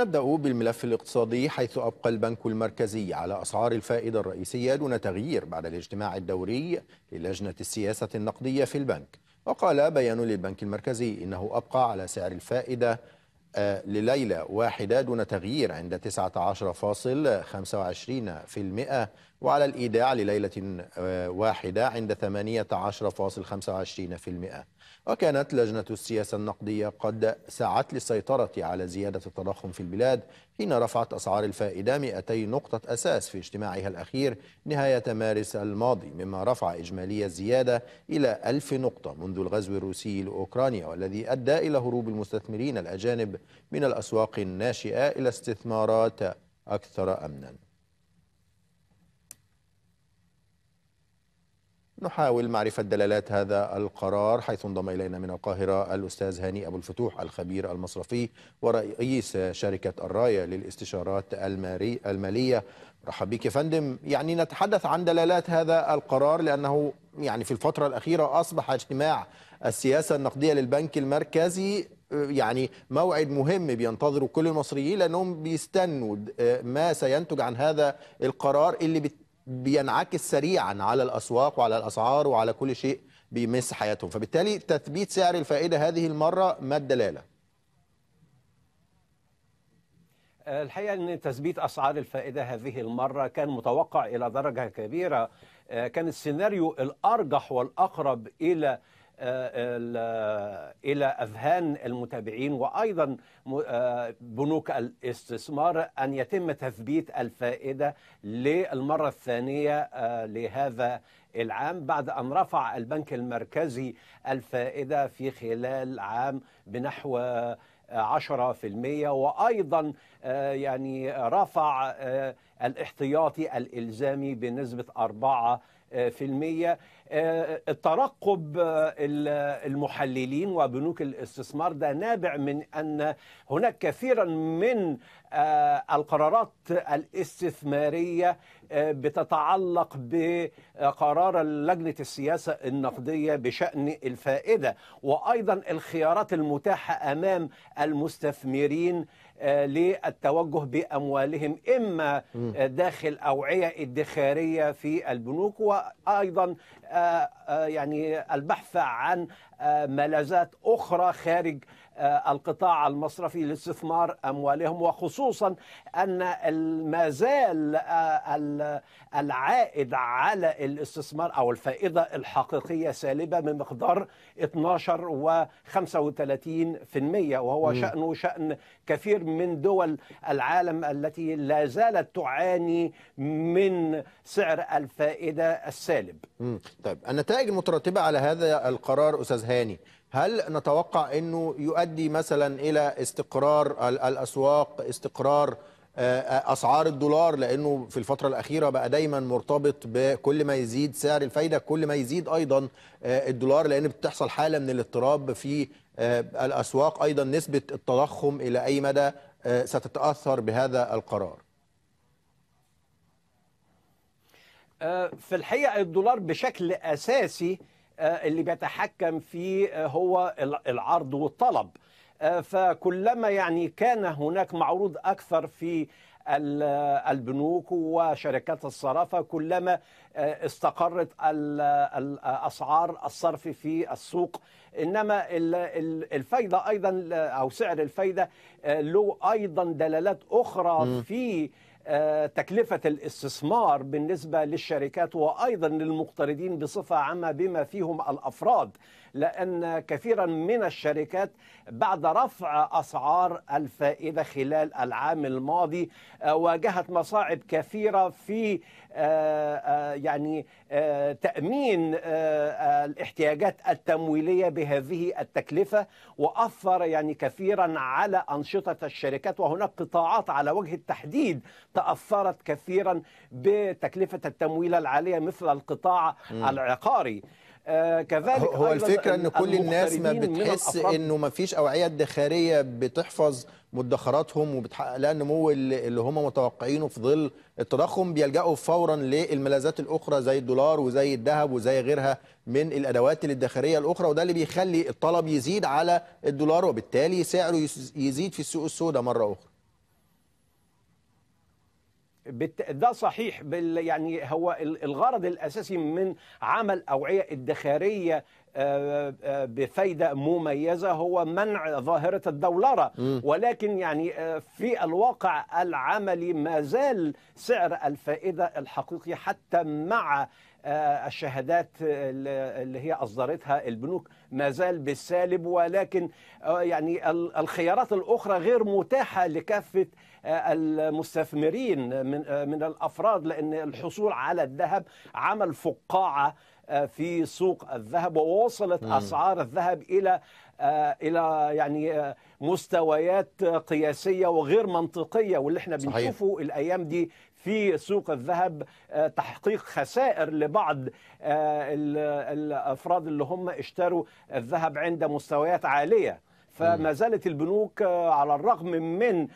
نبدأ بالملف الاقتصادي حيث أبقى البنك المركزي على أسعار الفائدة الرئيسية دون تغيير بعد الاجتماع الدوري للجنة السياسة النقدية في البنك وقال بيان للبنك المركزي إنه أبقى على سعر الفائدة لليلة واحدة دون تغيير عند 19.25% وعلى الإيداع لليلة آه، واحدة عند 18.25% وكانت لجنة السياسة النقدية قد سعت للسيطرة على زيادة التضخم في البلاد حين رفعت أسعار الفائدة 200 نقطة أساس في اجتماعها الأخير نهاية مارس الماضي مما رفع إجمالي الزيادة إلى 1000 نقطة منذ الغزو الروسي لأوكرانيا والذي أدى إلى هروب المستثمرين الأجانب من الأسواق الناشئة إلى استثمارات أكثر أمنا نحاول معرفة دلالات هذا القرار حيث انضم إلينا من القاهرة الأستاذ هاني أبو الفتوح الخبير المصرفي ورئيس شركة الراية للاستشارات المالية مرحب بك يا فندم يعني نتحدث عن دلالات هذا القرار لأنه يعني في الفترة الأخيرة أصبح اجتماع السياسة النقدية للبنك المركزي يعني موعد مهم بينتظره كل المصريين لانهم بيستنوا آه، ما سينتج عن هذا القرار اللي بينعكس سريعا على الاسواق وعلى الاسعار وعلى كل شيء بيمس حياتهم فبالتالي تثبيت سعر الفائده هذه المره ما الدلاله آه، الحقيقه ان تثبيت اسعار الفائده هذه المره كان متوقع الى درجه كبيره آه، كان السيناريو الارجح والاقرب الى آه، آه، إلى أذهان المتابعين وأيضا آه، بنوك الاستثمار أن يتم تثبيت الفائدة للمرة الثانية لهذا العام بعد أن رفع البنك المركزي الفائدة في خلال عام بنحو 10% وأيضا يعني رفع الاحتياطي الإلزامي بنسبة 4 في المية آه، ترقب آه، المحللين وبنوك الاستثمار ده نابع من أن هناك كثيرا من آه، القرارات الاستثمارية بتتعلق بقرار لجنة السياسة النقدية بشأن الفائدة وأيضا الخيارات المتاحة أمام المستثمرين آه، للتوجه بأموالهم إما آه، داخل أوعية ادخارية في البنوك وأيضا آه، يعني البحث عن ملاذات أخرى خارج آه، القطاع المصرفي لاستثمار أموالهم وخصوصا أن ما زال آه، العائد على الاستثمار أو الفائدة الحقيقية سالبة بمقدار 12 و35% وهو شأنه شأن كثير من دول العالم التي لا زالت تعاني من سعر الفائدة السالب طيب النتائج المترتبة على هذا القرار أستاذ هاني هل نتوقع انه يؤدي مثلا الى استقرار الاسواق استقرار آه، اسعار الدولار لانه في الفتره الاخيره بقى دايما مرتبط بكل ما يزيد سعر الفايده كل ما يزيد ايضا آه، الدولار لان بتحصل حاله من الاضطراب في آه، الاسواق ايضا نسبه التضخم الى اي مدى ستتاثر بهذا القرار في الحقيقه الدولار بشكل اساسي آه، اللي بيتحكم فيه آه، هو العرض والطلب آه، فكلما يعني كان هناك معروض اكثر في البنوك وشركات الصرافه كلما استقرت اسعار الصرف في السوق انما الفايده ايضا او سعر الفايده له ايضا دلالات اخرى في آه، تكلفة الاستثمار بالنسبة للشركات وأيضا للمقترضين بصفة عامة بما فيهم الأفراد لأن كثيرا من الشركات بعد رفع أسعار الفائدة خلال العام الماضي آه، واجهت مصاعب كثيرة في آه، يعني تأمين الاحتياجات التمويلية بهذه التكلفة وأثر يعني كثيرا على أنشطة الشركات وهناك قطاعات على وجه التحديد تأثرت كثيرا بتكلفة التمويل العالية مثل القطاع م. العقاري آه، كذلك هو الفكرة أن كل الناس ما بتحس أنه ما فيش أوعية ادخارية بتحفظ مدخراتهم وبتحقق لها النمو اللي هم متوقعينه في ظل التضخم بيلجأوا فورا للملاذات الأخرى زي الدولار وزي الذهب وزي غيرها من الأدوات الادخارية الأخرى وده اللي بيخلي الطلب يزيد على الدولار وبالتالي سعره يزيد في السوق السوداء مرة أخرى بالت... ده صحيح بال... يعني هو الغرض الاساسي من عمل اوعيه ادخاريه آه، آه، بفايده مميزه هو منع ظاهره الدولره ولكن يعني آه، في الواقع العملي ما زال سعر الفائده الحقيقي حتى مع آه، الشهادات اللي هي أصدرتها البنوك ما زال بالسالب ولكن آه، يعني الخيارات الأخرى غير متاحة لكافة آه، المستثمرين من من الأفراد لأن الحصول على الذهب عمل فقاعة في سوق الذهب ووصلت أسعار الذهب إلى الى يعني مستويات قياسيه وغير منطقيه واللي احنا بنشوفه الايام دي في سوق الذهب آه، تحقيق خسائر لبعض آه، الافراد اللي هم اشتروا الذهب عند مستويات عاليه فما زالت البنوك آه، على الرغم من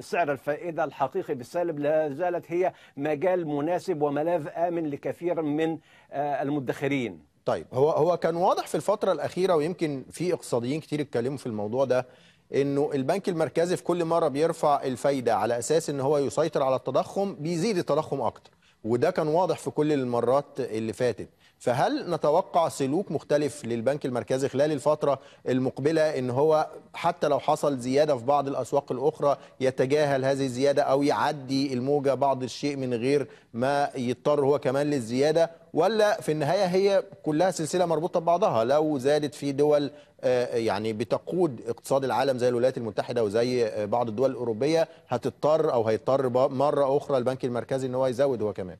سعر الفائدة الحقيقي بالسالب لا زالت هي مجال مناسب وملاذ آمن لكثير من المدخرين طيب هو هو كان واضح في الفترة الأخيرة ويمكن في اقتصاديين كتير اتكلموا في الموضوع ده انه البنك المركزي في كل مره بيرفع الفايده على اساس ان هو يسيطر على التضخم بيزيد التضخم اكتر وده كان واضح في كل المرات اللي فاتت فهل نتوقع سلوك مختلف للبنك المركزي خلال الفترة المقبلة ان هو حتى لو حصل زيادة في بعض الأسواق الأخرى يتجاهل هذه الزيادة أو يعدي الموجة بعض الشيء من غير ما يضطر هو كمان للزيادة ولا في النهايه هي كلها سلسله مربوطه ببعضها لو زادت في دول آه، يعني بتقود اقتصاد العالم زي الولايات المتحده وزي آه، بعض الدول الاوروبيه هتضطر او هيضطر مره اخرى البنك المركزي ان هو يزود هو كمان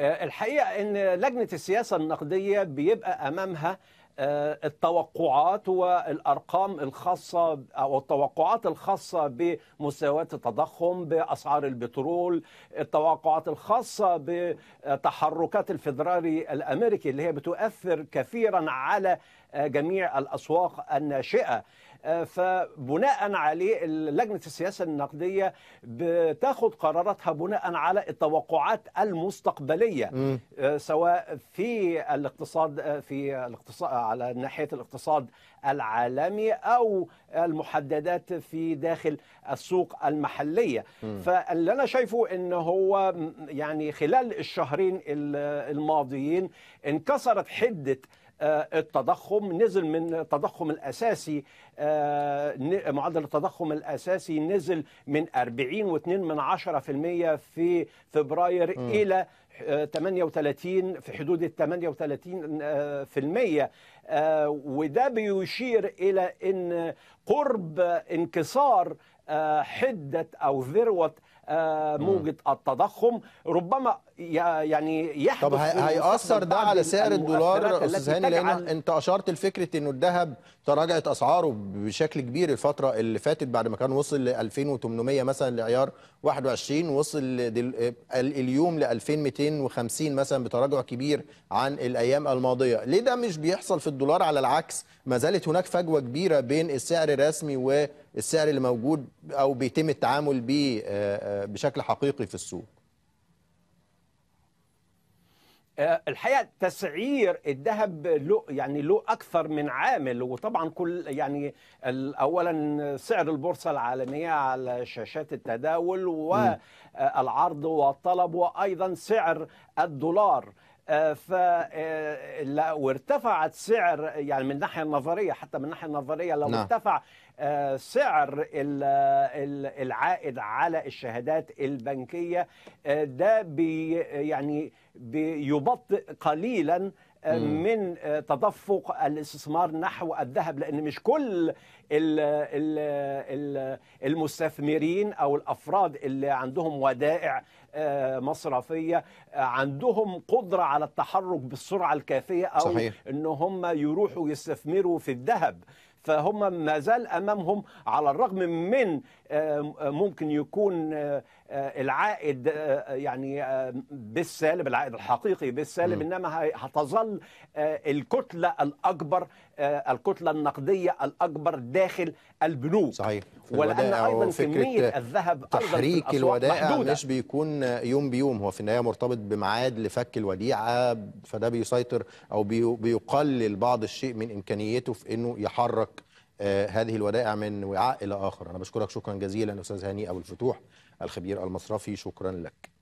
آه، الحقيقه ان لجنه السياسه النقديه بيبقى امامها آه، التوقعات والارقام الخاصه او التوقعات الخاصه بمستويات التضخم باسعار البترول، التوقعات الخاصه بتحركات الفدرالي الامريكي اللي هي بتؤثر كثيرا على آه، جميع الاسواق الناشئه. آه، فبناء عليه لجنه السياسه النقديه بتاخد قراراتها بناء على التوقعات المستقبليه م. آه، سواء في الاقتصاد آه، في الاقتصاد على ناحيه الاقتصاد العالمي او المحددات في داخل السوق المحليه م. فاللي انا شايفه ان هو يعني خلال الشهرين الماضيين انكسرت حده آه، التضخم نزل من التضخم الأساسي آه، معدل التضخم الأساسي نزل من 40.2 من 10% في فبراير م. إلى 38 آه، في حدود ال 38 وده بيشير إلى أن قرب انكسار حدة أو ذروة آه، موجه التضخم ربما يعني يحدث طب هيأثر ده على سعر الدولار استاذ هاني لان انت اشرت لفكره انه الذهب تراجعت اسعاره بشكل كبير الفتره اللي فاتت بعد ما كان وصل ل 2800 مثلا لعيار 21 وصل دل... اليوم ل 2250 مثلا بتراجع كبير عن الايام الماضيه ليه ده مش بيحصل في الدولار على العكس ما زالت هناك فجوه كبيره بين السعر الرسمي و السعر اللي موجود او بيتم التعامل به آه، آه، بشكل حقيقي في السوق آه، الحقيقه تسعير الذهب له يعني له اكثر من عامل وطبعا كل يعني اولا سعر البورصه العالميه على شاشات التداول والعرض والطلب وايضا سعر الدولار آه، ف آه، وارتفعت سعر يعني من الناحيه النظريه حتى من الناحيه النظريه لو نعم. ارتفع آه، سعر العائد على الشهادات البنكيه ده بي يعني بيبطئ قليلا آه، من آه، تدفق الاستثمار نحو الذهب لان مش كل المستثمرين او الافراد اللي عندهم ودائع آه، مصرفيه عندهم قدره على التحرك بالسرعه الكافيه او صحيح. ان هم يروحوا يستثمروا في الذهب فهم ما زال امامهم على الرغم من آه، ممكن يكون آه، آه، العائد يعني بالسالب العائد الحقيقي بالسالب انما هتظل الكتله الاكبر آه، الكتله النقديه الاكبر داخل البنوك صحيح ولان ايضا كميه الذهب تحريك أيضاً الودائع محدودة. مش بيكون يوم بيوم هو في النهايه مرتبط بميعاد لفك الوديعه فده بيسيطر او بيقلل بعض الشيء من امكانيته في انه يحرك آه، هذه الودائع من وعاء الى اخر انا بشكرك شكرا جزيلا استاذ هاني ابو الفتوح الخبير المصرفي شكرا لك